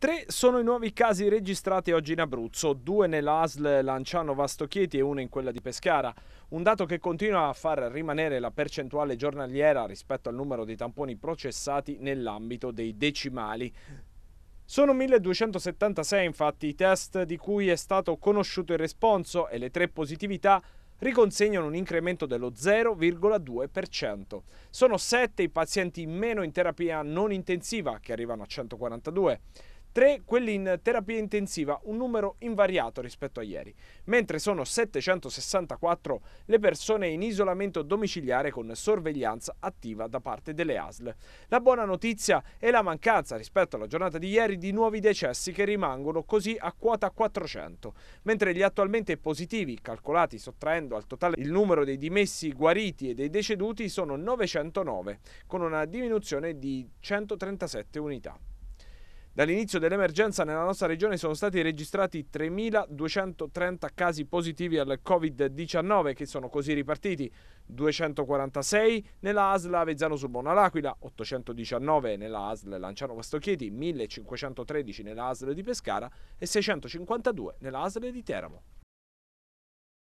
Tre sono i nuovi casi registrati oggi in Abruzzo, due nell'ASL Lanciano Vastochieti e uno in quella di Pescara. Un dato che continua a far rimanere la percentuale giornaliera rispetto al numero dei tamponi processati nell'ambito dei decimali. Sono 1276 infatti i test di cui è stato conosciuto il responso e le tre positività riconsegnano un incremento dello 0,2%. Sono 7 i pazienti in meno in terapia non intensiva, che arrivano a 142. 3 quelli in terapia intensiva, un numero invariato rispetto a ieri, mentre sono 764 le persone in isolamento domiciliare con sorveglianza attiva da parte delle ASL. La buona notizia è la mancanza rispetto alla giornata di ieri di nuovi decessi che rimangono così a quota 400, mentre gli attualmente positivi, calcolati sottraendo al totale il numero dei dimessi guariti e dei deceduti, sono 909, con una diminuzione di 137 unità. Dall'inizio dell'emergenza nella nostra regione sono stati registrati 3.230 casi positivi al Covid-19 che sono così ripartiti 246 nella ASL Avezzano sul L'Aquila, 819 nella ASL Lanciano Vastochieti, 1513 nella ASL di Pescara e 652 nella ASL di Teramo.